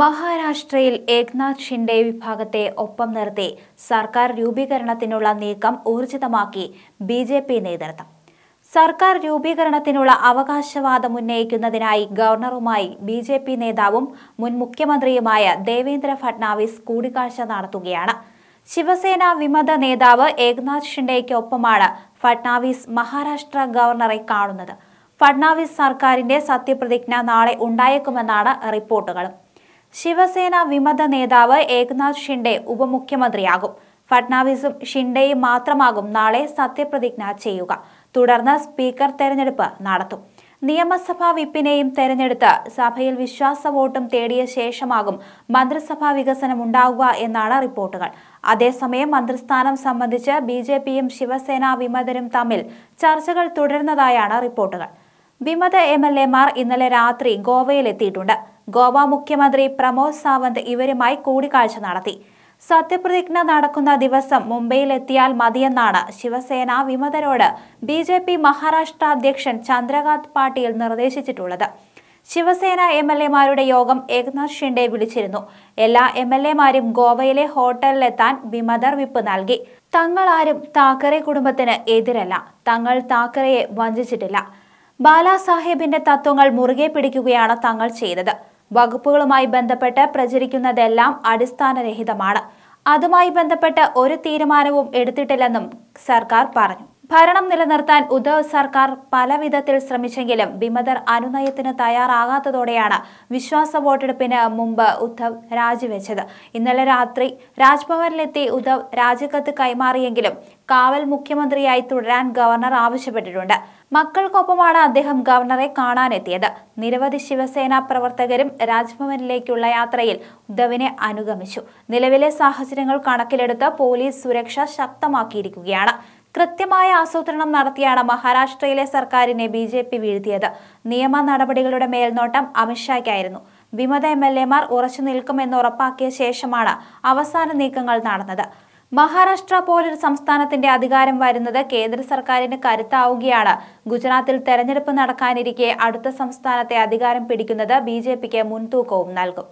മഹാരാഷ്ട്രയിൽ ഏക്നാഥ് ഷിൻഡെ വിഭാഗത്തെ ഒപ്പം നിർത്തി സർക്കാർ രൂപീകരണത്തിനുള്ള നീക്കം ഊർജിതമാക്കി ബി ജെ പി നേതൃത്വം സർക്കാർ രൂപീകരണത്തിനുള്ള അവകാശവാദം ഉന്നയിക്കുന്നതിനായി ഗവർണറുമായി ബി ജെ പി നേതാവും മുൻ മുഖ്യമന്ത്രിയുമായ ദേവേന്ദ്ര ഫട്നാവിസ് കൂടിക്കാഴ്ച നടത്തുകയാണ് ശിവസേന വിമത നേതാവ് ഏക്നാഥ് ഷിൻഡെയ്ക്കൊപ്പമാണ് ഫട്നാവിസ് മഹാരാഷ്ട്ര ഗവർണറെ കാണുന്നത് ഫട്നാവിസ് സർക്കാരിന്റെ സത്യപ്രതിജ്ഞ നാളെ ഉണ്ടായേക്കുമെന്നാണ് റിപ്പോർട്ടുകളും ശിവസേന വിമത നേതാവ് ഏകനാഥ് ഷിൻഡെ ഉപമുഖ്യമന്ത്രിയാകും ഫട്നാവിസും ഷിൻഡെയും മാത്രമാകും നാളെ സത്യപ്രതിജ്ഞ ചെയ്യുക തുടർന്ന് സ്പീക്കർ തെരഞ്ഞെടുപ്പ് നടത്തും നിയമസഭാ വിപ്പിനെയും തെരഞ്ഞെടുത്ത് സഭയിൽ വിശ്വാസ വോട്ടും തേടിയ ശേഷമാകും മന്ത്രിസഭാ വികസനം ഉണ്ടാവുക എന്നാണ് റിപ്പോർട്ടുകൾ അതേസമയം മന്ത്രിസ്ഥാനം സംബന്ധിച്ച് ബി ജെ പിയും ശിവസേന വിമതരും തമ്മിൽ ചർച്ചകൾ തുടരുന്നതായാണ് റിപ്പോർട്ടുകൾ വിമത എം എൽ മാർ ഇന്നലെ രാത്രി ഗോവയിലെത്തിയിട്ടുണ്ട് ഗോവ മുഖ്യമന്ത്രി പ്രമോദ് സാവന്ത് ഇവരുമായി കൂടിക്കാഴ്ച നടത്തി സത്യപ്രതിജ്ഞ നടക്കുന്ന ദിവസം മുംബൈയിലെത്തിയാൽ മതിയെന്നാണ് ശിവസേന വിമതരോട് ബി ജെ പി മഹാരാഷ്ട്ര അധ്യക്ഷൻ ചന്ദ്രകാന്ത് പാട്ടീൽ നിർദ്ദേശിച്ചിട്ടുള്ളത് ശിവസേന എം എൽ എമാരുടെ യോഗം ഏകനാഥ് ഷിൻഡെ വിളിച്ചിരുന്നു എല്ലാ എം എൽ എമാരും ഗോവയിലെ ഹോട്ടലിലെത്താൻ വിമതർ വിപ്പ് നൽകി തങ്ങളാരും താക്കറെ കുടുംബത്തിന് എതിരല്ല തങ്ങൾ താക്കറയെ വഞ്ചിച്ചിട്ടില്ല ബാലാസാഹേബിന്റെ തത്വങ്ങൾ മുറുകെ പിടിക്കുകയാണ് തങ്ങൾ ചെയ്തത് വകുപ്പുകളുമായി ബന്ധപ്പെട്ട് പ്രചരിക്കുന്നതെല്ലാം അടിസ്ഥാനരഹിതമാണ് അതുമായി ബന്ധപ്പെട്ട് ഒരു തീരുമാനവും എടുത്തിട്ടില്ലെന്നും സർക്കാർ പറഞ്ഞു ഭരണം നിലനിർത്താൻ ഉദ്ധവ് സർക്കാർ പലവിധത്തിൽ ശ്രമിച്ചെങ്കിലും വിമതർ അനുനയത്തിന് തയ്യാറാകാത്തതോടെയാണ് വിശ്വാസ വോട്ടെടുപ്പിന് മുമ്പ് ഉദ്ധവ് രാജിവെച്ചത് ഇന്നലെ രാത്രി രാജ്ഭവനിലെത്തി ഉദ്ധവ് രാജിക്കത്ത് കൈമാറിയെങ്കിലും കാവൽ മുഖ്യമന്ത്രിയായി തുടരാൻ ഗവർണർ ആവശ്യപ്പെട്ടിട്ടുണ്ട് മക്കൾക്കൊപ്പമാണ് അദ്ദേഹം ഗവർണറെ കാണാനെത്തിയത് നിരവധി ശിവസേന പ്രവർത്തകരും രാജ്ഭവനിലേക്കുള്ള യാത്രയിൽ ഉദ്ധവിനെ അനുഗമിച്ചു നിലവിലെ സാഹചര്യങ്ങൾ കണക്കിലെടുത്ത് പോലീസ് സുരക്ഷ ശക്തമാക്കിയിരിക്കുകയാണ് കൃത്യമായ ആസൂത്രണം നടത്തിയാണ് മഹാരാഷ്ട്രയിലെ സർക്കാരിനെ ബി ജെ പി വീഴ്ത്തിയത് നിയമ നടപടികളുടെ മേൽനോട്ടം അമിത്ഷായ്ക്കായിരുന്നു വിമത എം എൽ എമാർ ഉറച്ചു നിൽക്കുമെന്ന് ഉറപ്പാക്കിയ ശേഷമാണ് അവസാന നീക്കങ്ങൾ നടന്നത് മഹാരാഷ്ട്ര പോലൊരു സംസ്ഥാനത്തിന്റെ അധികാരം വരുന്നത് കേന്ദ്ര സർക്കാരിന് കരുത്താവുകയാണ് ഗുജറാത്തിൽ തെരഞ്ഞെടുപ്പ് നടക്കാനിരിക്കെ അടുത്ത സംസ്ഥാനത്തെ അധികാരം പിടിക്കുന്നത് ബി മുൻതൂക്കവും നൽകും